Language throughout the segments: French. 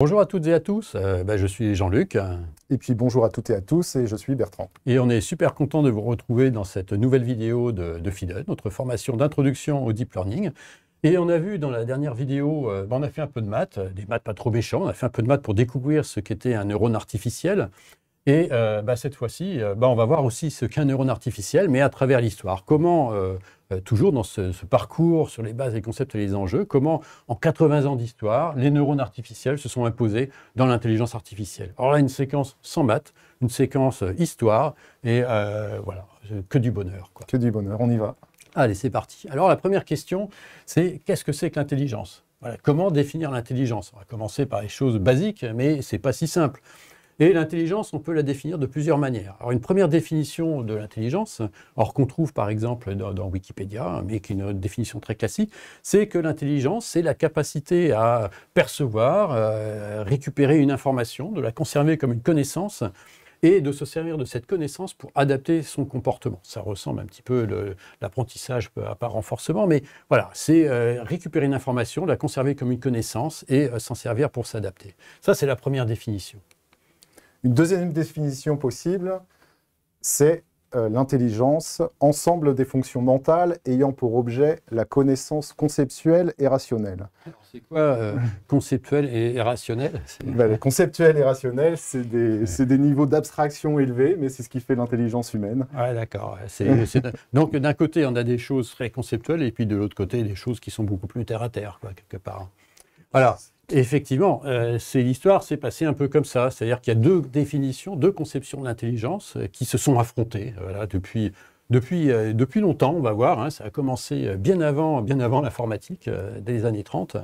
Bonjour à toutes et à tous, euh, ben, je suis Jean-Luc. Et puis bonjour à toutes et à tous, et je suis Bertrand. Et on est super content de vous retrouver dans cette nouvelle vidéo de, de notre formation d'introduction au Deep Learning. Et on a vu dans la dernière vidéo, euh, ben, on a fait un peu de maths, euh, des maths pas trop méchants, on a fait un peu de maths pour découvrir ce qu'était un neurone artificiel. Et ben, cette fois-ci, on va voir aussi ce qu'est un neurone artificiel, mais à travers l'histoire. Comment euh, toujours dans ce, parcours sur les bases, les concepts et les enjeux, comment en 80 ans d'histoire, les neurones artificiels se sont imposés dans l'intelligence artificielle. Alors là, une séquence sans maths, une séquence euh, histoire, et euh, voilà, que du bonheur. Que du bonheur, on y va. Allez, c'est parti. Alors la première question, c'est qu'est-ce que c'est que l'intelligence Comment définir l'intelligence On va commencer par les choses basiques, mais ce n'est pas si simple. Et l'intelligence, on peut la définir de plusieurs manières. Alors une première définition de l'intelligence, or qu'on trouve par exemple dans, Wikipédia, mais qui est une définition très classique, c'est que l'intelligence, c'est la capacité à percevoir, euh, récupérer une information, de la conserver comme une connaissance et de se servir de cette connaissance pour adapter son comportement. Ça ressemble un petit peu l'apprentissage à part renforcement, mais voilà, c'est euh, récupérer une information, la conserver comme une connaissance et euh, s'en servir pour s'adapter. Ça, c'est la première définition. Une deuxième définition possible, c'est euh, l'intelligence, ensemble des fonctions mentales ayant pour objet la connaissance conceptuelle et rationnelle. C'est quoi conceptuelle conceptuel et rationnel ben, Conceptuel et rationnel, c'est des, des, niveaux d'abstraction élevés, mais c'est ce qui fait l'intelligence humaine. Ouais, d'accord. donc d'un côté, on a des choses très conceptuelles, et puis de l'autre côté, des choses qui sont beaucoup plus terre à terre, quoi, quelque part. Voilà effectivement, euh, c'est l'histoire s'est passée un peu comme ça. C'est-à-dire qu'il y a deux définitions, deux conceptions de l'intelligence euh, qui se sont affrontées euh, depuis, longtemps, on va voir. Hein. ça a commencé bien avant, bien avant l'informatique, dès les années 30.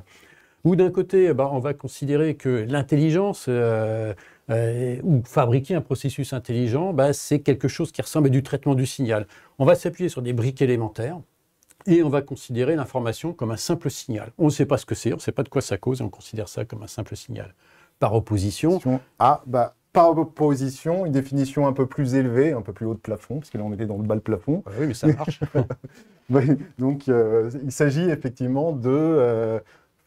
Où d'un côté, bah, on va considérer que l'intelligence, ou fabriquer un processus intelligent, bah, c'est quelque chose qui ressemble à du traitement du signal. On va s'appuyer sur des briques élémentaires et on va considérer l'information comme un simple signal. On ne sait pas ce que c'est, on ne sait pas de quoi ça cause, et on considère ça comme un simple signal. Par opposition... Ah, bah, par opposition, une définition un peu plus élevée, un peu plus haut de plafond, parce que là, on était dans le bas de plafond. Ah oui, mais ça marche. donc, euh, il s'agit effectivement de... Euh,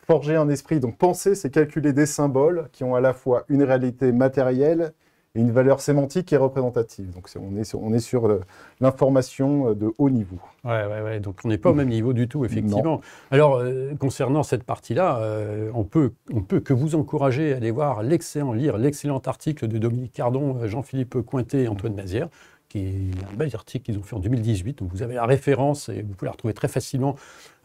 forger un esprit. Donc penser, c'est calculer des symboles qui ont à la fois une réalité matérielle une valeur sémantique et représentative. Donc on, est, on est sur euh, l'information euh, de haut niveau. Ouais, Donc on n'est pas au même niveau du tout, effectivement. Alors euh, concernant cette partie-là, on peut on peut que vous encourager à aller voir l'excellent lire l'excellent article de Dominique Cardon, Jean-Philippe Cointet et Antoine Mazière un bel article qu'ils ont fait en 2018. vous avez la référence et vous pouvez la retrouver très facilement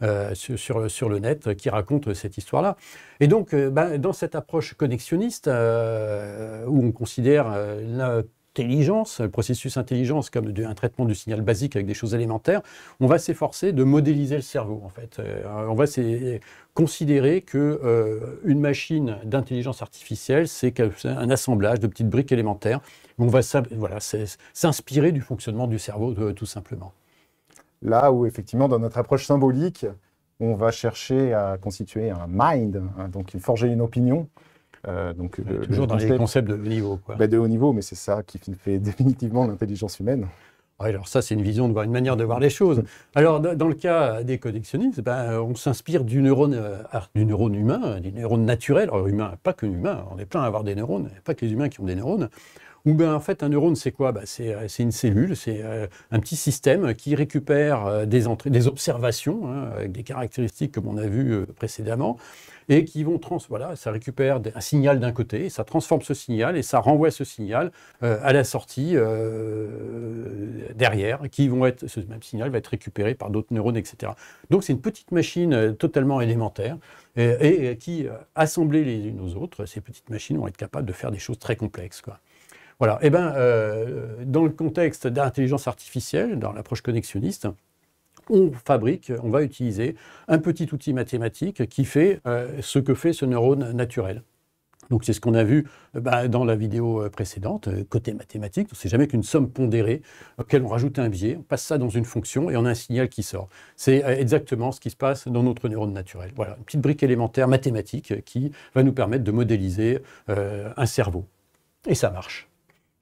euh, sur, le net euh, qui raconte euh, cette histoire-là. Et donc, ben, dans cette approche connexionniste, où on considère la intelligence, le processus intelligence comme un traitement du signal basique avec des choses élémentaires, on va s'efforcer de modéliser le cerveau en fait. Euh, on va considérer que euh, une machine d'intelligence artificielle, c'est un assemblage de petites briques élémentaires. On va voilà, s'inspirer du fonctionnement du cerveau euh, tout simplement. Là où effectivement dans notre approche symbolique, on va chercher à constituer un mind, hein, donc forger une opinion. Euh, donc, euh, toujours dans concept, concepts de haut niveau. Bah, de haut niveau, mais c'est ça qui fait définitivement l'intelligence humaine. alors ça, c'est une vision, de une manière de voir les choses. Alors, dans le cas des connexionnistes, ben, euh, on s'inspire du neurone, ah, du neurone humain, du neurone naturel. Alors, humain, pas que humain, on est plein à avoir des neurones, pas que les humains qui ont des neurones. Ou ben, en fait, un neurone, c'est quoi ben, euh, c'est, une cellule, c'est euh, un petit système qui récupère euh, des, observations, hein, avec des caractéristiques comme on a vu précédemment, et qui vont trans... Voilà, ça récupère un signal d'un côté, ça transforme ce signal et ça renvoie ce signal à la sortie derrière, qui vont être... Ce même signal va être récupéré par d'autres neurones, etc. Donc c'est une petite machine totalement élémentaire et, qui, assemblée les unes aux autres, ces petites machines vont être capables de faire des choses très complexes. Quoi. Eh ben, euh, dans le contexte d'intelligence artificielle, dans l'approche connexionniste, on fabrique, on va utiliser un petit outil mathématique qui fait euh, ce que fait ce neurone naturel. Donc c'est ce qu'on a vu euh, bah, dans la vidéo précédente, côté mathématique, c'est jamais qu'une somme pondérée auquel on rajoute un biais, on passe ça dans une fonction et on a un signal qui sort. C'est exactement ce qui se passe dans notre neurone naturel. Voilà, une petite brique élémentaire mathématique qui va nous permettre de modéliser un cerveau. Et ça marche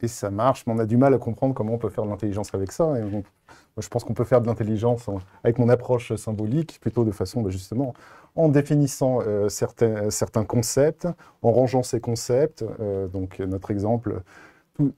et ça marche. Mais on a du mal à comprendre comment on peut faire de l'intelligence avec ça. Et je pense qu'on peut faire de l'intelligence avec mon approche symbolique, plutôt de façon, bah, justement, en définissant euh, certains, concepts, en rangeant ces concepts. Euh, donc, notre exemple,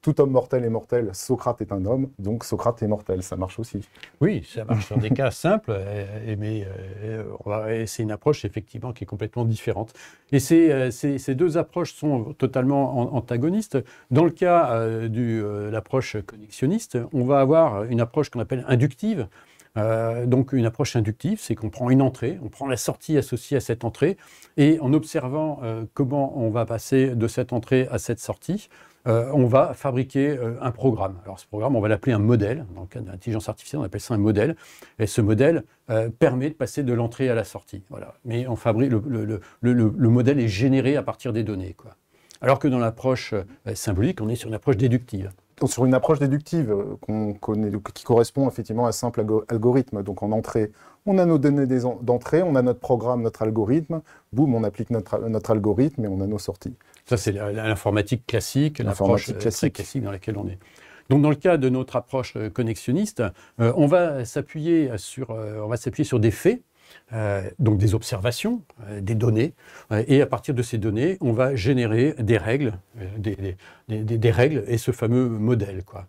tout, homme mortel est mortel, Socrate est un homme, donc Socrate est mortel, ça marche aussi. Oui, ça marche sur des cas simples, euh, mais euh, c'est une approche effectivement qui est complètement différente. Et euh, ces, deux approches sont totalement antagonistes. Dans le cas de l'approche connexionniste, on va avoir une approche qu'on appelle inductive. donc une approche inductive, c'est qu'on prend une entrée, on prend la sortie associée à cette entrée, et en observant comment on va passer de cette entrée à cette sortie, euh, on va fabriquer euh, un programme. Alors ce programme, on va l'appeler un modèle. Dans le cas de l'intelligence artificielle, on appelle ça un modèle. Et ce modèle euh, permet de passer de l'entrée à la sortie. Mais fabrique le, modèle est généré à partir des données. Alors que dans l'approche symbolique, on est sur une approche déductive sur une approche déductive connaît, qui correspond effectivement à un simple algorithme. Donc en entrée, on a nos données d'entrée, on a notre programme, notre algorithme, boum, on applique notre algorithme et on a nos sorties. Ça, c'est l'informatique classique, l'approche euh, classique. classique dans laquelle on est. Donc, dans le cas de notre approche euh, connexionniste, euh, on va s'appuyer sur, on va s'appuyer sur des faits, donc des observations, des données, et à partir de ces données, on va générer des règles, des, règles et ce fameux modèle, quoi.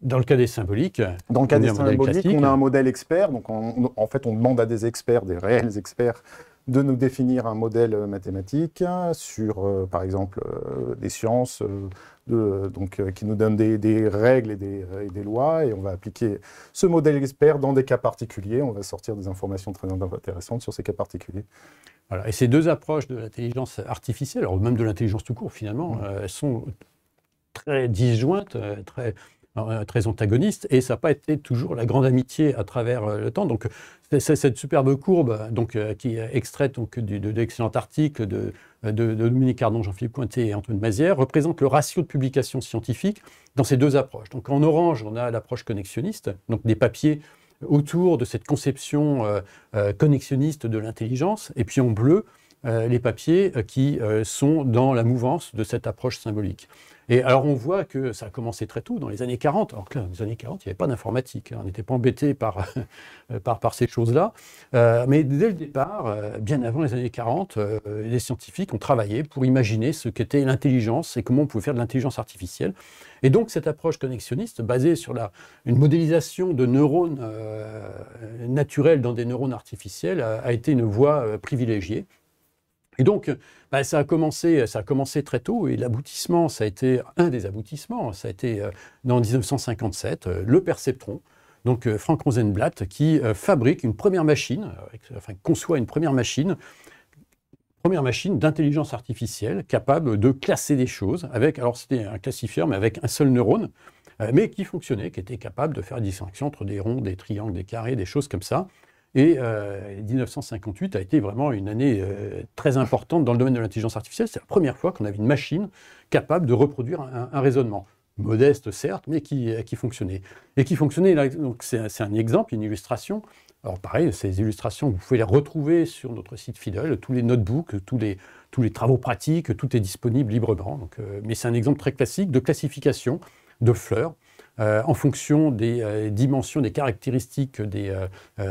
Dans le cas des symboliques, dans le cas des symboliques, on a un modèle expert. Donc, en fait, on demande à des experts, des réels experts, de nous définir un modèle euh, mathématique sur, euh, par exemple, euh, des sciences donc, qui nous donnent des, règles et des, lois, et on va appliquer ce modèle expert dans des cas particuliers. On va sortir des informations très intéressantes sur ces cas particuliers. Voilà. Et ces deux approches de l'intelligence artificielle, ou même de l'intelligence tout court finalement, mmh. elles sont très disjointes, très euh, très antagoniste, et ça n'a pas été toujours la grande amitié à travers euh, le temps. Donc, c'est cette superbe courbe donc, euh, qui est extraite donc, du, de, de, Dominique Cardon, Jean-Philippe Pointet et Antoine Mazière, représente le ratio de publication scientifique dans ces deux approches. Donc, en orange, on a l'approche connexionniste, donc des papiers autour de cette conception connexionniste de l'intelligence, et puis en bleu, euh, les papiers euh, qui euh, sont dans la mouvance de cette approche symbolique. Et alors on voit que ça a commencé très tôt, dans les années 40. Alors que dans les années 40, il n'y avait pas d'informatique, hein. on n'était pas embêté par, par, ces choses-là. mais dès le départ, bien avant les années 40, les scientifiques ont travaillé pour imaginer ce qu'était l'intelligence et comment on pouvait faire de l'intelligence artificielle. Et donc cette approche connexionniste, basée sur la, une modélisation de neurones naturels dans des neurones artificiels, a été une voie privilégiée. Et donc, bah, ça, a commencé, ça a commencé très tôt et l'aboutissement, ça a été un des aboutissements, ça a été euh, dans 1957, euh, le perceptron, donc euh, Frank Rosenblatt, qui fabrique une première machine, enfin conçoit une première machine, première machine d'intelligence artificielle capable de classer des choses avec, alors c'était un classifieur, mais avec un seul neurone, mais qui fonctionnait, qui était capable de faire distinction entre des ronds, des triangles, des carrés, des choses comme ça. Et 1958 euh, a été vraiment une année euh, très importante dans le domaine de l'intelligence artificielle. C'est la première fois qu'on avait une machine capable de reproduire un, raisonnement. Modeste, certes, mais qui, euh, fonctionnait. Et qui fonctionnait, donc c'est un exemple, une illustration. Alors pareil, ces illustrations, vous pouvez les retrouver sur notre site Fidel. Tous les notebooks, tous les, travaux pratiques, tout est disponible librement. mais c'est un exemple très classique de classification de fleurs euh, en fonction euh, des dimensions, des caractéristiques des,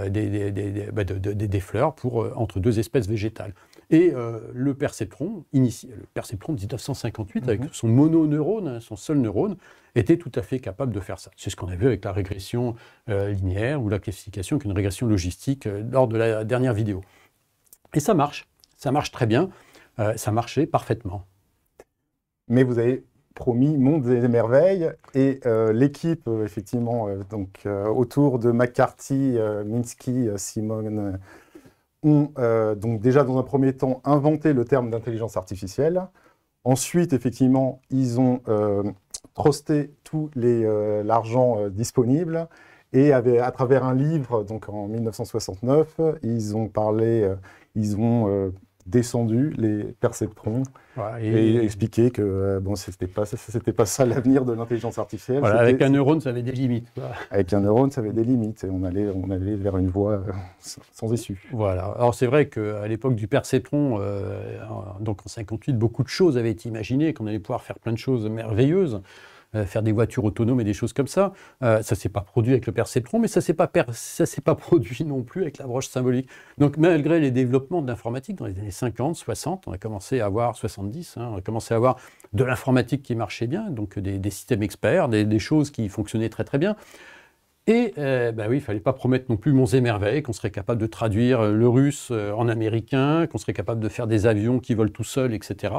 des, fleurs pour, euh, entre deux espèces végétales. Et le perceptron, le perceptron de 1958, avec mhm. son mononeurone, hein, son seul neurone, était tout à fait capable de faire ça. C'est ce qu'on a vu avec la régression linéaire ou la classification, qu'une régression logistique lors de la dernière vidéo. Et ça marche, ça marche très bien, ça marchait parfaitement. Mais vous avez promis monde des merveilles. Et euh, l'équipe, euh, effectivement, euh, donc autour de McCarthy, Minsky, Simone, ont donc déjà dans un premier temps inventé le terme d'intelligence artificielle. Ensuite, effectivement, ils ont trusté tout l'argent disponible. Et à travers un livre, donc en 1969, ils ont parlé, ils ont descendu les perceptrons et, expliquer que euh, bon, n'était pas ça l'avenir de l'intelligence artificielle. avec un neurone, ça avait des limites. Avec un neurone, ça avait des limites on allait on allait vers une voie euh, sans, issue. Voilà. Alors c'est vrai qu'à l'époque du perceptron, euh, donc en 58, beaucoup de choses avaient été imaginées, qu'on allait pouvoir faire plein de choses merveilleuses. Euh, faire des voitures autonomes et des choses comme ça. Euh, ça ne s'est pas produit avec le perceptron, mais ça ne s'est pas, produit non plus avec la broche symbolique. Donc malgré les développements de l'informatique dans les années 50, 60, on a commencé à avoir 70, hein, on a commencé à avoir de l'informatique qui marchait bien, donc des, systèmes experts, des, choses qui fonctionnaient très très bien. Et il euh, bah oui, il fallait pas promettre non plus mon émerveil qu'on serait capable de traduire le russe en américain, qu'on serait capable de faire des avions qui volent tout seuls, etc.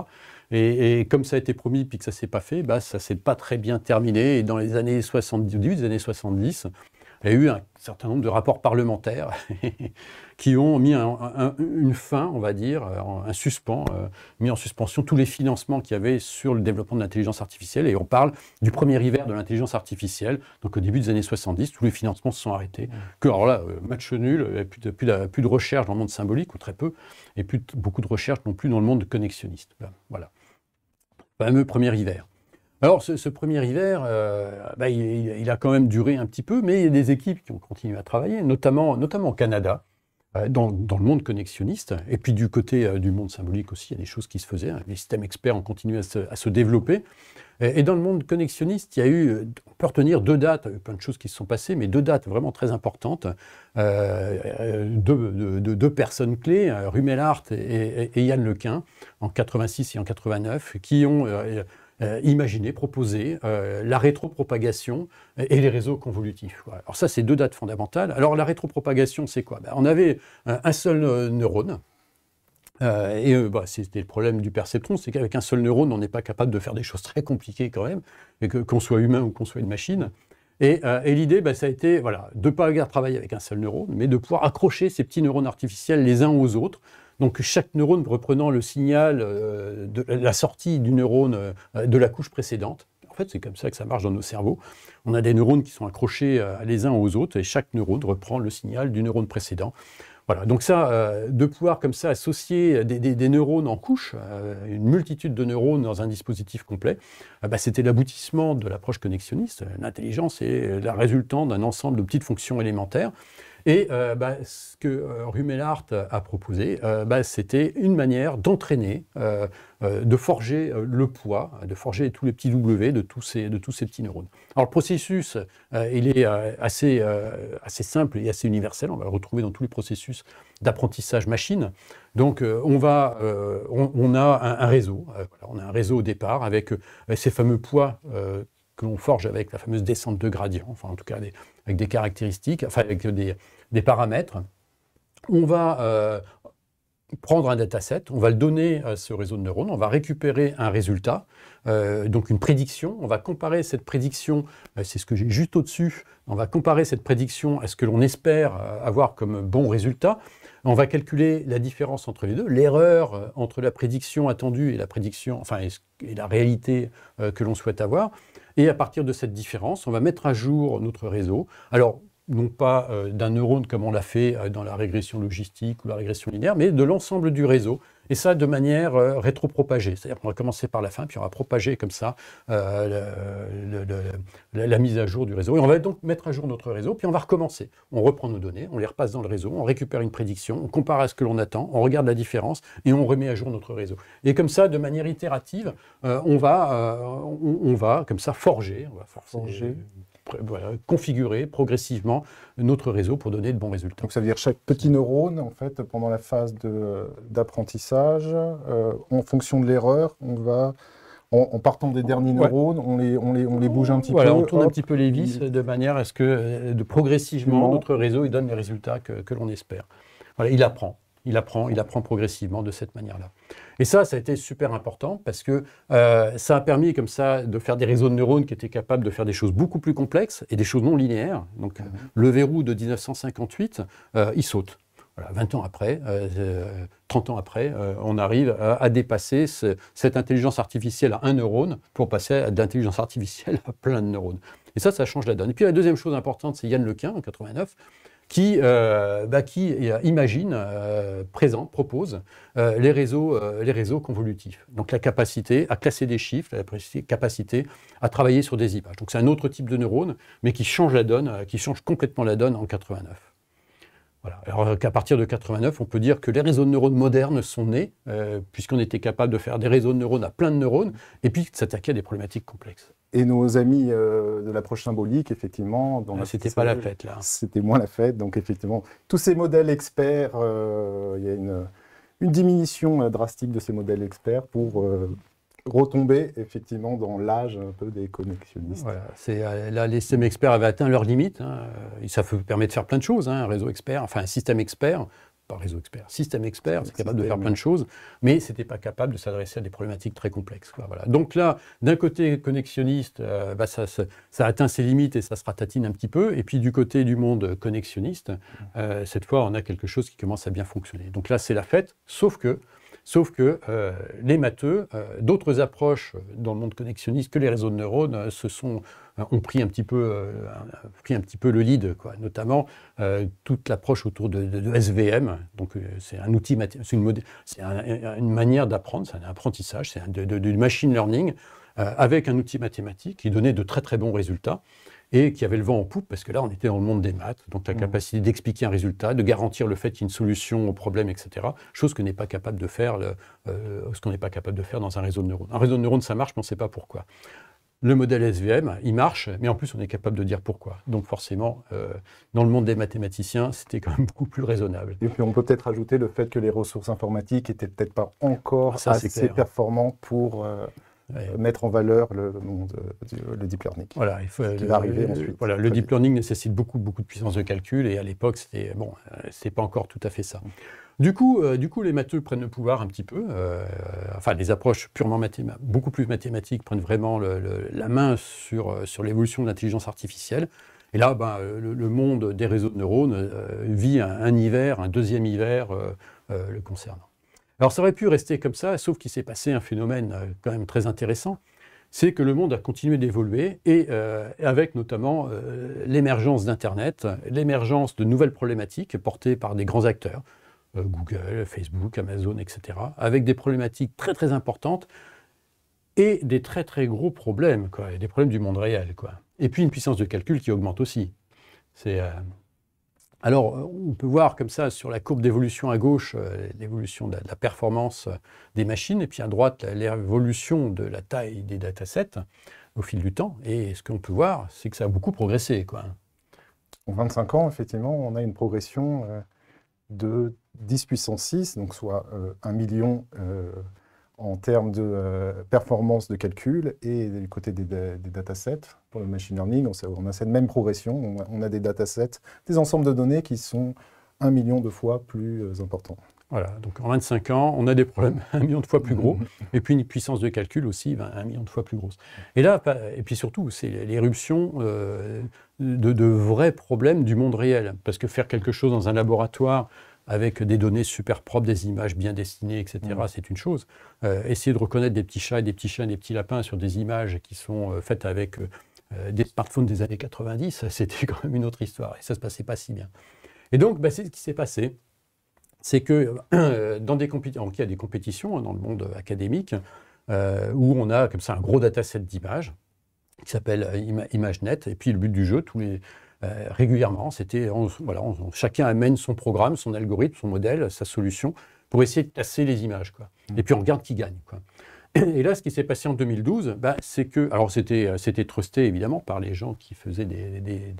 Et, comme ça a été promis, puis que ça ne s'est pas fait, bah, ça ne s'est pas très bien terminé. Et dans les années 70, années 70, il y a eu un certain nombre de rapports parlementaires qui ont mis une fin, on va dire, un suspens, euh, mis en suspension tous les financements qu'il y avait sur le développement de l'intelligence artificielle. Et on parle du premier hiver de l'intelligence artificielle. Donc au début des années 70, tous les financements se sont arrêtés. Que, alors là, euh, match nul, plus de, recherche dans le monde symbolique, ou très peu, et plus beaucoup de recherche non plus dans le monde connexionniste. Bah, voilà fameux premier hiver. Alors, ce, premier hiver, euh, bah, il, a quand même duré un petit peu, mais il y a des équipes qui ont continué à travailler, notamment, notamment au Canada, euh, dans, le monde connexionniste. Et puis du côté euh, du monde symbolique aussi, il y a des choses qui se faisaient. Hein, les systèmes experts ont continué à se, développer. Et, dans le monde connexionniste, il y a eu, on peut retenir deux dates, plein de choses qui se sont passées, mais deux dates vraiment très importantes. Euh, euh deux, personnes clés, Rumelhart et, et, Yann Lequin, en 86 et en 89, qui ont... Euh, imaginer, proposer euh, la rétropropagation et les réseaux convolutifs. Alors ça, c'est deux dates fondamentales. Alors la rétropropagation, c'est quoi ben, On avait un seul euh, neurone, et bah, c'était le problème du perceptron, c'est qu'avec un seul neurone, on n'est pas capable de faire des choses très compliquées quand même, que qu'on soit humain ou qu'on soit une machine. Et, l'idée, bah, ça a été voilà, de ne pas travailler avec un seul neurone, mais de pouvoir accrocher ces petits neurones artificiels les uns aux autres, donc chaque neurone reprenant le signal euh, de la sortie du neurone euh, de la couche précédente. En fait, c'est comme ça que ça marche dans nos cerveaux. On a des neurones qui sont accrochés euh, les uns aux autres et chaque neurone reprend le signal du neurone précédent. Voilà, donc ça, de pouvoir comme ça associer des, neurones en couche, une multitude de neurones dans un dispositif complet, bah, c'était l'aboutissement de l'approche connexionniste. L'intelligence est le résultante d'un ensemble de petites fonctions élémentaires et euh, bah, ce que euh, Rumelhart a proposé, euh, bah, c'était une manière d'entraîner, de forger le poids, de forger tous les petits W de tous ces, de tous ces petits neurones. Alors le processus, il est assez, assez simple et assez universel, on va le retrouver dans tous les processus d'apprentissage machine. Donc on, va, on, a un, réseau, on a un réseau au départ avec ces fameux poids que l'on forge avec la fameuse descente de gradient, enfin en tout cas avec des caractéristiques, enfin avec des, paramètres. On va euh, prendre un dataset, on va le donner à ce réseau de neurones, on va récupérer un résultat, euh, donc une prédiction, on va comparer cette prédiction, euh, c'est ce que j'ai juste au-dessus, on va comparer cette prédiction à ce que l'on espère avoir comme bon résultat, on va calculer la différence entre les deux, l'erreur entre la prédiction attendue et la prédiction, enfin, et la réalité que l'on souhaite avoir. Et à partir de cette différence, on va mettre à jour notre réseau. Alors, non pas euh, d'un neurone comme on l'a fait euh, dans la régression logistique ou la régression linéaire, mais de l'ensemble du réseau et ça de manière rétro euh, rétropropagée. C'est-à-dire qu'on va commencer par la fin, puis on va propager comme ça euh, la mise à jour du réseau. Et on va donc mettre à jour notre réseau, puis on va recommencer. On reprend nos données, on les repasse dans le réseau, on récupère une prédiction, on compare à ce que l'on attend, on regarde la différence, et on remet à jour notre réseau. Et comme ça, de manière itérative, euh, on, va, on, va comme ça forger, on forger configurer progressivement notre réseau pour donner de bons résultats. Donc ça veut dire chaque petit neurone, en fait, pendant la phase d'apprentissage, euh, en fonction de l'erreur, on va en, partant des derniers neurones, on, les, on, les, on, les, bouge un petit voilà, peu. On tourne un petit peu les vis de manière à ce que euh, de progressivement notre réseau il donne les résultats que, que l'on espère. Voilà, il apprend il apprend, il apprend progressivement de cette manière-là. Et ça, ça a été super important parce que euh, ça a permis comme ça de faire des réseaux de neurones qui étaient capables de faire des choses beaucoup plus complexes et des choses non linéaires. Donc mhm. le verrou de 1958, euh, il saute. Voilà, 20 ans après, 30 euh, ans après, on arrive à, dépasser cette intelligence artificielle à un neurone pour passer à d'intelligence artificielle à plein de neurones. Et ça, ça change la donne. Et puis la deuxième chose importante, c'est Yann Lequin en 89, euh, bah, qui, euh, imagine, euh, présente, propose euh, les, réseaux, les réseaux convolutifs. Donc la capacité à classer des chiffres, la capacité à travailler sur des images. Donc c'est un autre type de neurone, mais qui change la donne, qui change complètement la donne en 89. Alors euh, qu'à partir de 89, on peut dire que les réseaux de neurones modernes sont nés, euh, puisqu'on était capable de faire des réseaux de neurones à plein de neurones, et puis de s'attaquer à des problématiques complexes. Et nos amis euh, de l'approche symbolique, effectivement. Dont ah, c'était pas la fête, là. C'était moins la fête. Donc, effectivement, tous ces modèles experts, il y a une, diminution drastique de ces modèles experts pour retomber effectivement dans l'âge un peu des connexionnistes. c'est, euh, là, les systèmes experts avaient atteint leurs limites. Hein. ça permet de faire plein de choses, hein, un réseau expert, enfin un système expert, pas réseau expert, système expert, c'est capable de faire plein de choses, mais ce c'était pas capable de s'adresser à des problématiques très complexes. Donc là, d'un côté connexionniste, euh, bah, ça, atteint ses limites et ça se ratatine un petit peu, et puis du côté du monde connexionniste, euh, cette fois, on a quelque chose qui commence à bien fonctionner. Donc là, c'est la fête, sauf que Sauf que euh, les matheux, euh, d'autres approches dans le monde connexionniste que les réseaux de neurones euh, se sont, ont pris un petit peu, pris un petit peu le lead, quoi. notamment toute l'approche autour de, SVM. Donc c'est un outil, c'est une, une, manière d'apprendre, c'est un apprentissage, c'est du machine learning avec un outil mathématique qui donnait de très très bons résultats et qui avait le vent en poupe, parce que là, on était dans le monde des maths, donc la mmh. capacité d'expliquer un résultat, de garantir le fait qu'il y a une solution au problème, etc. Chose que n'est pas capable de faire, euh, ce qu'on n'est pas capable de faire dans un réseau de neurones. Un réseau de neurones, ça marche, mais on ne sait pas pourquoi. Le modèle SVM, il marche, mais en plus, on est capable de dire pourquoi. Donc forcément, euh, dans le monde des mathématiciens, c'était quand même beaucoup plus raisonnable. Et puis, on peut peut-être ajouter le fait que les ressources informatiques étaient peut-être pas encore assez performantes pour... Euh, mettre en valeur le, monde euh, le, deep learning. Voilà, il faut, va arriver ensuite. Voilà, le deep learning nécessite beaucoup, beaucoup de puissance de calcul, et à l'époque, c'était bon, euh, c'est pas encore tout à fait ça. Du coup, euh, du coup, les matheux prennent le pouvoir un petit peu. enfin, les approches purement mathématiques, beaucoup plus mathématiques, prennent vraiment la main sur, sur l'évolution de l'intelligence artificielle. Et là, ben, le, monde des réseaux de neurones vit un, hiver, un deuxième hiver le concernant. Alors ça aurait pu rester comme ça, sauf qu'il s'est passé un phénomène euh, quand même très intéressant, c'est que le monde a continué d'évoluer, et euh, avec notamment euh, l'émergence d'Internet, l'émergence de nouvelles problématiques portées par des grands acteurs, Google, Facebook, Amazon, etc., avec des problématiques très très importantes et des très très gros problèmes, des problèmes du monde réel. Quoi. Et puis une puissance de calcul qui augmente aussi. C'est alors, euh, on peut voir comme ça sur la courbe d'évolution à gauche, euh, l'évolution de, la performance euh, des machines, et puis à droite, l'évolution de la taille des datasets au fil du temps. Et ce qu'on peut voir, c'est que ça a beaucoup progressé. Quoi. En 25 ans, effectivement, on a une progression de 10 puissance 6, donc soit 1 million en termes de euh, performance de calcul et du côté des, datasets. Pour le machine learning, on, on a cette même progression. On a, des datasets, des ensembles de données qui sont un million de fois plus euh, importants. Voilà, donc en 25 ans, on a des problèmes un million de fois plus gros, et puis une puissance de calcul aussi ben, un million de fois plus grosse. Et là, et puis surtout, c'est l'éruption euh, de, de vrais problèmes du monde réel, parce que faire quelque chose dans un laboratoire avec des données super propres, des images bien dessinées, etc., mm. c'est une chose. Euh, essayer de reconnaître des petits chats et des petits chiens, des petits lapins sur des images qui sont euh, faites avec euh, des smartphones des années 90, c'était quand même une autre histoire. Et ça ne se passait pas si bien. Et donc, bah, c'est ce qui s'est passé. C'est que dans des compétitions, il y a des compétitions hein, dans le monde académique où on a comme ça un gros dataset d'images qui s'appelle ImageNet. Et puis le but du jeu, tous les, euh, régulièrement. C'était voilà, chacun amène son programme, son algorithme, son modèle, sa solution pour essayer de tasser les images. Quoi. Mm. Et puis on regarde qui gagne. Quoi. Et là, ce qui s'est passé en 2012, bah, c'est que, alors c'était, euh, c'était trusté évidemment par les gens qui faisaient des,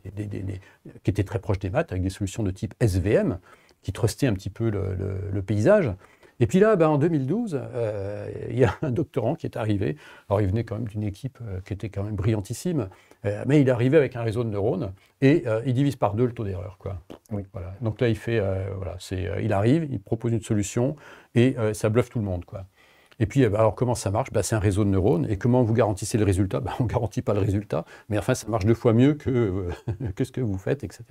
qui étaient très proches des maths avec des solutions de type SVM, qui trustaient un petit peu le, paysage. Et puis là, bah, en 2012, euh, il y a un doctorant qui est arrivé. Alors il venait quand même d'une équipe qui était quand même brillantissime, euh, mais il est arrivé avec un réseau de neurones et euh, il divise par deux le taux d'erreur. Quoi. Oui. Voilà. Donc là, il, fait, euh, voilà, c'est, il arrive, il propose une solution et ça bluffe tout le monde. Quoi. Et puis, bah, alors comment ça marche bah, C'est un réseau de neurones. Et comment vous garantissez le résultat bah, On ne garantit pas le résultat, mais enfin, ça marche deux fois mieux que, que ce que vous faites, etc.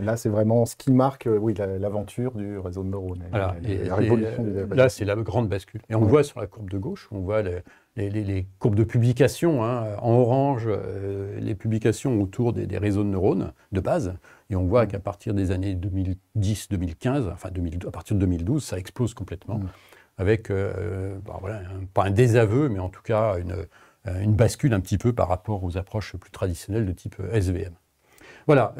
Là, c'est vraiment ce qui marque oui, l'aventure du réseau de neurones. Voilà. la, révolution Là, c'est la grande bascule. Et on le voit sur la courbe de gauche, on voit les, les, courbes de publication. Hein, en orange, euh, les publications autour des, réseaux de neurones de base. Et on voit mm. qu'à partir des années 2010-2015, enfin 2012, à partir de 2012, ça explose complètement. Mm. Avec, euh, bah, pas un désaveu, mais en tout cas euh, une, bascule un petit peu par rapport aux approches plus traditionnelles de type SVM. Voilà,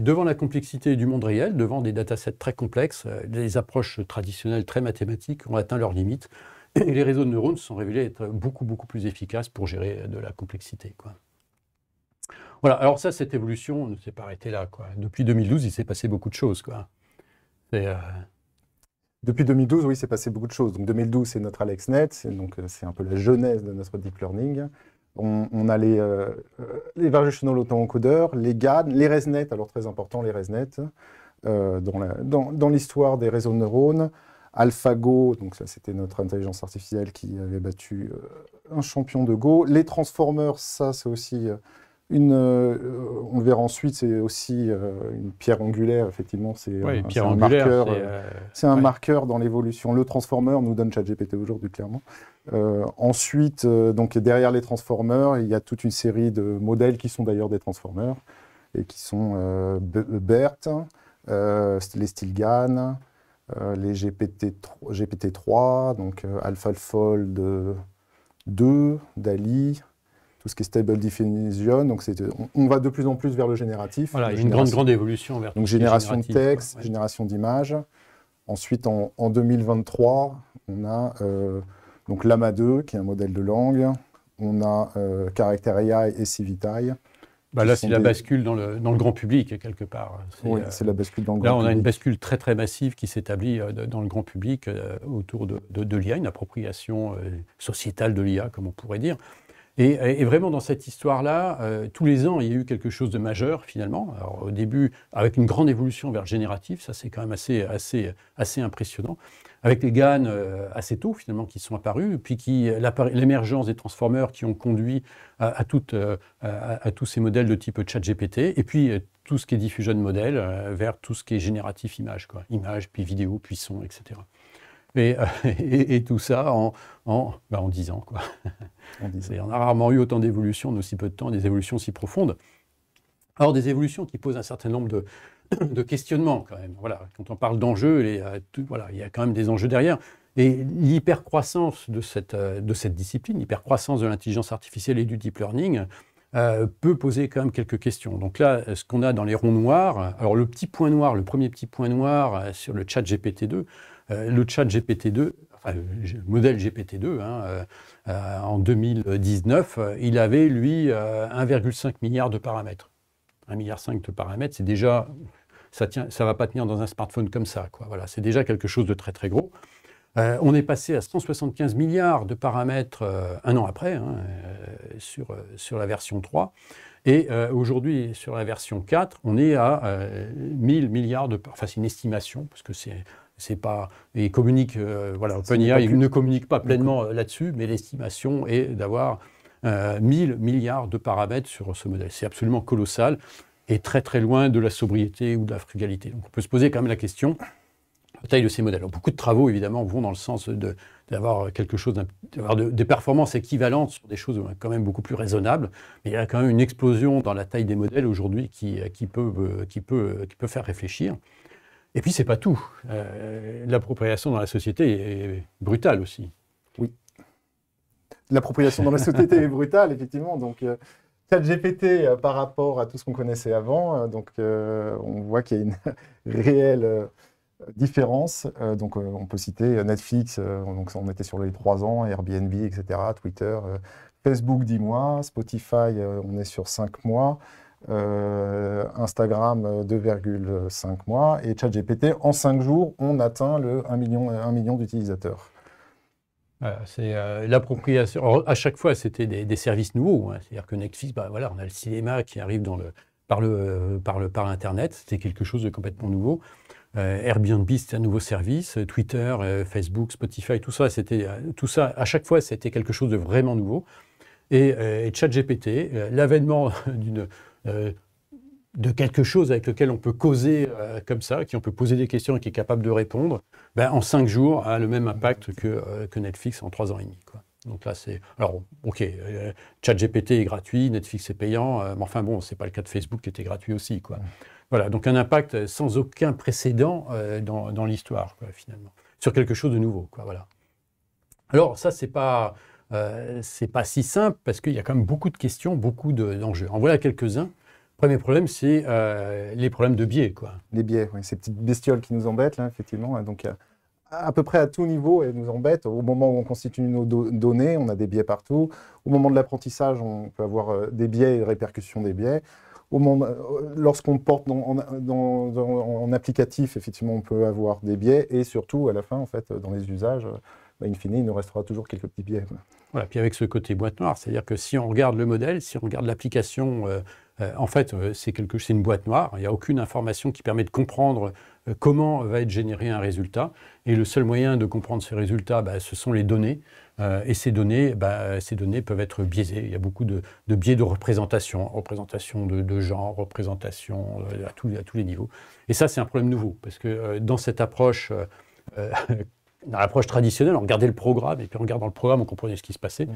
devant la complexité du monde réel, devant des datasets très complexes, les approches traditionnelles très mathématiques ont atteint leurs limites. Et les réseaux de neurones se sont révélés être beaucoup, beaucoup plus efficaces pour gérer euh, de la complexité. Quoi. Voilà, alors ça, cette évolution ne s'est pas arrêtée là. Depuis 2012, il s'est passé beaucoup de choses. Quoi. Euh, Depuis 2012, oui, s'est passé beaucoup de choses. Donc 2012, c'est notre AlexNet, euh, c'est un peu la genèse de notre deep learning. On, a les, variations de variational les GAN, les ResNet, alors très important, les ResNet, dans l'histoire des réseaux de neurones. AlphaGo, donc ça c'était notre intelligence artificielle qui avait battu euh, un champion de Go. Les Transformers, ça c'est aussi euh, une, euh, on le verra ensuite, c'est aussi une pierre angulaire, effectivement, c'est un, marqueur, c'est un marqueur dans l'évolution. Le Transformer nous donne ChatGPT aujourd'hui, clairement. ensuite, donc derrière les Transformers, il y a toute une série de modèles qui sont d'ailleurs des Transformers et qui sont BERT, les Stilgan, euh, les GPT-3, donc euh, AlphaFold 2, euh, DALI, tout ce qui est stable Definition. Donc on, va de plus en plus vers le génératif. Voilà, une grande, évolution vers Donc génération de texte, génération d'images. Ensuite, en, 2023, on a donc Lama 2, qui est un modèle de langue. On a euh, AI et Civitai, bah là, c'est la bascule dans le, grand public, quelque part. Oui, euh, c'est la bascule dans le grand public. Là, on a une bascule très, très massive qui s'établit euh, dans le grand public euh, autour de l'IA, une appropriation sociétale de l'IA, comme on pourrait dire. Et, vraiment, dans cette histoire-là, euh, tous les ans, il y a eu quelque chose de majeur, finalement. Alors, au début, avec une grande évolution vers génératif, ça c'est quand même assez, assez, assez impressionnant. Avec les GAN euh, assez tôt, finalement, qui sont apparus, puis qui, l'émergence des transformeurs qui ont conduit euh, à, à, à, tous ces modèles de type ChatGPT, et puis tout ce qui est diffusion de modèles vers tout ce qui est génératif image, quoi. Image, puis vidéo, puis son, etc. Euh, et, tout ça en, en, ben en 10 ans. Quoi. On a rarement eu autant d'évolutions en aussi peu de temps, des évolutions si profondes. Or, des évolutions qui posent un certain nombre de, de questionnements quand même. Voilà, quand on parle d'enjeux, voilà, il y a quand même des enjeux derrière. Et l'hypercroissance de cette, euh, de cette discipline, l'hypercroissance de l'intelligence artificielle et du deep learning, euh, peut poser quand même quelques questions. Donc là, ce qu'on a dans les ronds noirs, alors le petit point noir, le premier petit point noir sur le chat GPT-2, euh, le chat GPT-2, enfin, le modèle GPT-2, hein, euh, euh, en 2019, il avait, lui, 1,5 milliard de paramètres. 1,5 milliard de paramètres, c'est déjà ça ne ça va pas tenir dans un smartphone comme ça. Voilà, c'est déjà quelque chose de très très gros. on est passé à 175 milliards de paramètres un an après, hein, sur, sur la version 3. Et aujourd'hui, sur la version 4, on est à 1000 milliards de... Enfin, c'est une estimation, parce que c'est c'est pas, ils euh, voilà, ne communique pas pleinement euh, là-dessus, mais l'estimation est d'avoir 1000 euh, milliards de paramètres sur ce modèle. C'est absolument colossal et très très loin de la sobriété ou de la frugalité. Donc on peut se poser quand même la question la taille de ces modèles. beaucoup de travaux évidemment vont dans le sens d'avoir quelque chose, d'avoir des performances équivalentes sur des choses quand même beaucoup plus raisonnables, mais il y a quand même une explosion dans la taille des modèles aujourd'hui qui, qui, peut, qui, peut, qui peut faire réfléchir. Et puis, c'est pas tout. Euh, l'appropriation dans la société est brutale aussi. Oui. L'appropriation dans la société est brutale, effectivement. Donc, euh, ChatGPT, euh, par rapport à tout ce qu'on connaissait avant, euh, donc on voit qu'il y a une réelle différence. donc, on peut citer Netflix, donc on était sur les 3 ans, Airbnb, etc., Twitter, Facebook 10 mois, Spotify, on est sur 5 mois. Euh, Instagram 2,5 euh, mois et ChatGPT, en 5 jours, on atteint le 1 million, 1 million d'utilisateurs. Voilà, euh, c'est l'appropriation. À chaque fois, c'était des, services nouveaux. Hein. C'est-à-dire que Netflix, bah, voilà, on a le cinéma qui arrive dans le, par, le, par, le, par Internet. C'était quelque chose de complètement nouveau. Airbnb, c'était un nouveau service. Twitter, Facebook, Spotify, tout ça, c'était tout ça. À chaque fois, c'était quelque chose de vraiment nouveau. Et, et ChatGPT, l'avènement d'une euh, de quelque chose avec lequel on peut causer euh, comme ça, qui on peut poser des questions et qui est capable de répondre, ben, en cinq jours a le même impact que, euh, que Netflix en trois ans et demi. Quoi. Donc là, c'est. Alors, OK, ChatGPT est gratuit, Netflix est payant, mais enfin bon, c'est pas le cas de Facebook qui était gratuit aussi. Quoi. Voilà, donc un impact sans aucun précédent dans, dans l'histoire, finalement, sur quelque chose de nouveau. Quoi, voilà. Alors, ça, c'est pas ce euh, c'est pas si simple parce qu'il y a quand même beaucoup de questions, beaucoup d'enjeux. en voilà quelques-uns. Premier problème, c'est euh, les problèmes de biais. Quoi. Les biais, ces petites bestioles qui nous embêtent, là, effectivement. Donc, à, peu près à tout niveau, elles nous embêtent. Au moment où on constitue nos données, on a des biais partout. Au moment de l'apprentissage, on peut avoir euh, des biais et répercussions des biais lorsqu'on porte en applicatif, effectivement, on peut avoir des biais et surtout, à la fin, en fait, dans les usages, bah, in fine, il nous restera toujours quelques petits biais. Voilà, puis avec ce côté boîte noire, c'est-à-dire que si on regarde le modèle, si on regarde l'application, euh, euh, en fait, euh, c'est quelque, c'est une boîte noire. Il n'y a aucune information qui permet de comprendre comment va être généré un résultat. Et le seul moyen de comprendre ces résultats, bah, ce sont les données. et ces données, bah, ces données peuvent être biaisées. Il y a beaucoup de, biais de représentation, représentation de, genre, représentation à, à, tous les niveaux. Et ça, c'est un problème nouveau, parce que dans cette approche dans l'approche traditionnelle, on regardait le programme, et puis en regardant le programme, on comprenait ce qui se passait. Mm.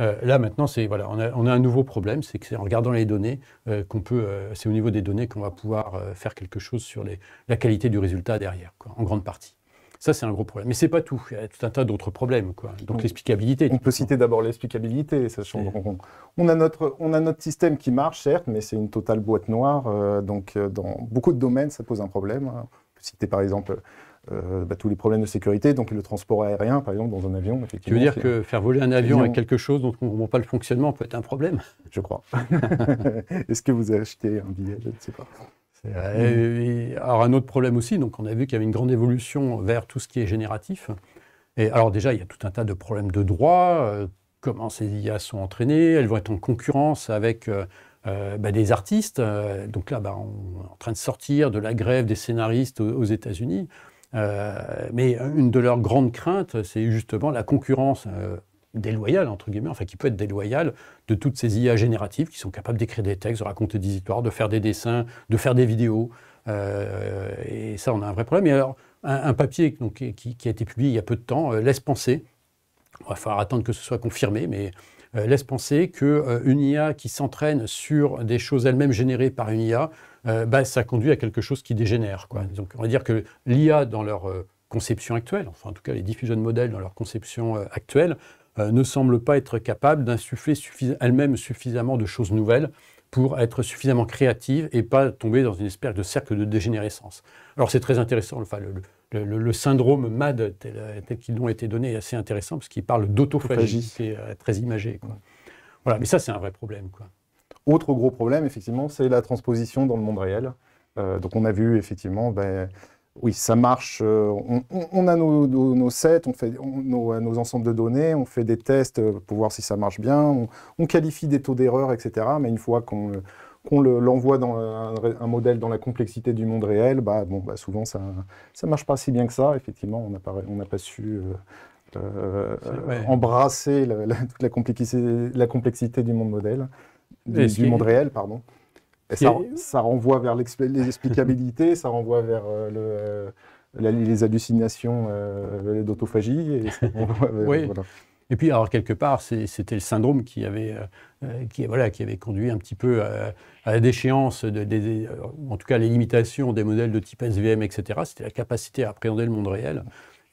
Euh, là, maintenant, voilà, on a, un nouveau problème, c'est que c'est en regardant les données euh, qu'on peut, euh, c'est au niveau des données qu'on va pouvoir faire quelque chose sur la qualité du résultat derrière, en grande partie. Ça, c'est un gros problème. Mais ce n'est pas tout. Il y a tout un tas d'autres problèmes. Quoi. Donc, l'explicabilité. On peut citer d'abord l'explicabilité, Ça, on on a notre système qui marche, certes, mais c'est une totale boîte noire. donc, dans beaucoup de domaines, ça pose un problème. Hein. On peut citer par exemple euh, bah, tous les problèmes de sécurité, donc le transport aérien, par exemple, dans un avion. tu veux dire que faire voler un avion avec quelque chose dont on ne comprend pas le fonctionnement peut être un problème Je crois. Est-ce que vous achetez un billet Je ne sais pas. alors un autre problème aussi, donc on a vu qu'il y avait une grande évolution vers tout ce qui est génératif. Et alors déjà, il y a tout un tas de problèmes de droit, euh, comment ces IA sont entraînées, elles vont être en concurrence avec euh, bah, des artistes. donc là, bah, on est en train de sortir de la grève des scénaristes aux États-Unis. Euh, mais une de leurs grandes craintes, c'est justement la concurrence euh, déloyale, entre guillemets, enfin qui peut être déloyale de toutes ces IA génératives qui sont capables d'écrire des textes, de raconter des histoires, de faire des dessins, de faire des vidéos. Euh, et ça, on a un vrai problème. Et alors, un, papier donc, qui, a été publié il y a peu de temps laisse penser, on va falloir attendre que ce soit confirmé, mais euh, laisse penser qu'une euh, une IA qui s'entraîne sur des choses elles-mêmes générées par une IA, euh, bah, ça conduit à quelque chose qui dégénère. Donc on va dire que l'IA dans leur conception actuelle, enfin en tout cas les diffusion modèles dans leur conception actuelle, ne semble pas être capable d'insuffler elle-même suffisamment de choses nouvelles pour être suffisamment créative et pas tomber dans une espèce de cercle de dégénérescence. Alors c'est très intéressant, le, le, syndrome MAD tel, qu'il qu'ils l'ont été donné est assez intéressant parce qu'il parle d'autophagie, qui est euh, très imagé. Voilà, mais ça c'est un vrai problème. Quoi. Autre gros problème, effectivement, c'est la transposition dans le monde réel. Euh, donc on a vu effectivement ben, oui, ça marche. Euh, on, a nos, sets, on fait nos, ensembles de données, on fait des tests euh, pour voir si ça marche bien, on, qualifie des taux d'erreur, etc. Mais une fois qu'on l'envoie dans un, modèle dans la complexité du monde réel, bah, bon, bah, souvent ça ne marche pas si bien que ça. Effectivement, on n'a pas, su euh, embrasser la, toute la complexité, du monde modèle, du monde réel, pardon ça, renvoie vers l'explicabilité, ça renvoie vers euh, le, euh, les hallucinations euh, d'autophagie. Et Et puis, alors, quelque part, c'était le syndrome qui avait, qui, voilà, qui avait conduit un petit peu à, la déchéance, en tout cas les limitations des modèles de type SVM, etc. C'était la capacité à appréhender le monde réel.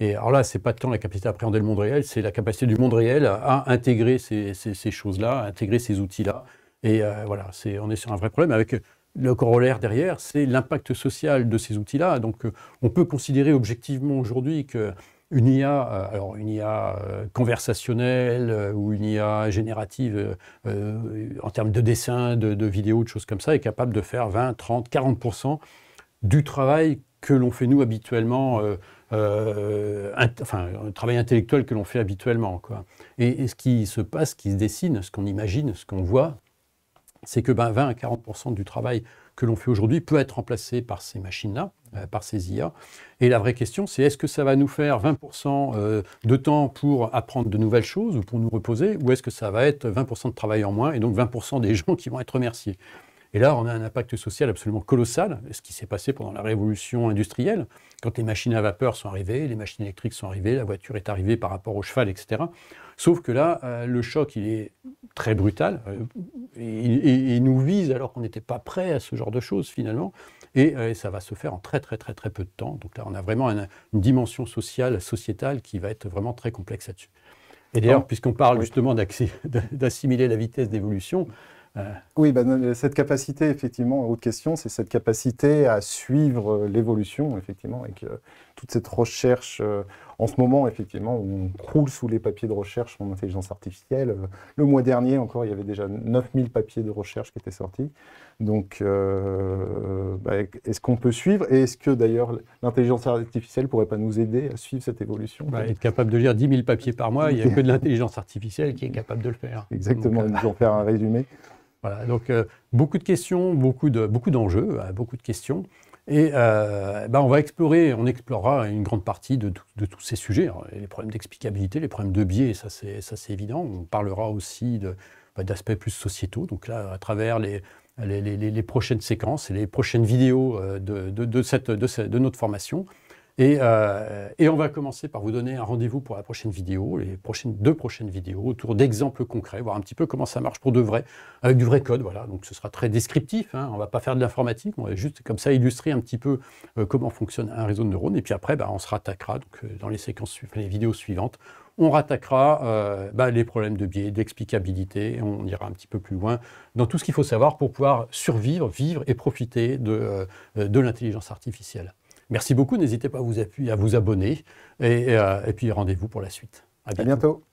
Et alors là, c'est pas tant la capacité à appréhender le monde réel, c'est la capacité du monde réel à, intégrer ces, ces choses-là, à intégrer ces outils-là, et euh, voilà, on est sur un vrai problème avec le corollaire derrière, c'est l'impact social de ces outils-là. Donc, euh, on peut considérer objectivement aujourd'hui que une IA, euh, alors une IA conversationnelle ou une IA générative en termes de dessin, de, de vidéo, de choses comme ça, est capable de faire 20, 30, 40 du travail que l'on fait nous habituellement, enfin, un travail intellectuel que l'on fait habituellement. Quoi. Et, et, ce qui se passe, ce qui se dessine, ce qu'on imagine, ce qu'on voit, c'est que ben, 20 à 40 du travail que l'on fait aujourd'hui peut être remplacé par ces machines-là, euh, par ces IA. Et la vraie question, c'est est-ce que ça va nous faire 20% euh, de temps pour apprendre de nouvelles choses ou pour nous reposer, ou est-ce que ça va être 20% de travail en moins et donc 20% des gens qui vont être remerciés et là, on a un impact social absolument colossal, ce qui s'est passé pendant la révolution industrielle, quand les machines à vapeur sont arrivées, les machines électriques sont arrivées, la voiture est arrivée par rapport au cheval, etc. Sauf que là, euh, le choc, il est très brutal, euh, et, nous vise alors qu'on n'était pas prêt à ce genre de choses finalement, euh, et, ça va se faire en très très très très peu de temps. Donc là, on a vraiment une, dimension sociale, sociétale qui va être vraiment très complexe là-dessus. Et d'ailleurs, puisqu'on parle justement d'assimiler la vitesse d'évolution, euh. Oui, ben, euh, cette capacité, effectivement, autre question, c'est cette capacité à suivre euh, l'évolution, effectivement, avec toute cette recherche, en ce moment, effectivement, on croule sous les papiers de recherche en intelligence artificielle. Le mois dernier, encore, il y avait déjà 9000 papiers de recherche qui étaient sortis. Donc, ben, est-ce qu'on peut suivre Et est-ce que, d'ailleurs, l'intelligence artificielle pourrait pas nous aider à suivre cette évolution bah, Être capable de lire 10 000 papiers par mois, il n'y a que de l'intelligence artificielle qui est capable de le faire. Exactement, nous en faire un résumé. Voilà, donc euh, beaucoup de questions, beaucoup d'enjeux, de, beaucoup, euh, beaucoup de questions. Et euh, ben on va explorer, on explorera une grande partie de, tous ces sujets. les problèmes d'explicabilité, les problèmes de biais, ça c'est évident. On parlera aussi ben, d'aspects plus sociétaux. Donc là, à travers les, les, les, prochaines séquences et les prochaines vidéos de, de, notre formation, euh, et, on va commencer par vous donner un rendez-vous pour la prochaine vidéo, les prochaines, deux prochaines vidéos autour d'exemples concrets, voir un petit peu comment ça marche pour de vrai, avec du vrai code. Voilà, donc ce sera très descriptif. Hein. on ne va pas faire de l'informatique, on va juste comme ça illustrer un petit peu euh, comment fonctionne un réseau de neurones. Et puis après, bah, on se rattaquera euh, dans les séquences, les vidéos suivantes, on rattaquera bah, les problèmes de biais, d'explicabilité. On ira un petit peu plus loin dans tout ce qu'il faut savoir pour pouvoir survivre, vivre et profiter de l'intelligence artificielle. Merci beaucoup. N'hésitez pas à vous, appuyer, à vous abonner. Euh, et, puis rendez-vous pour la suite. À bientôt.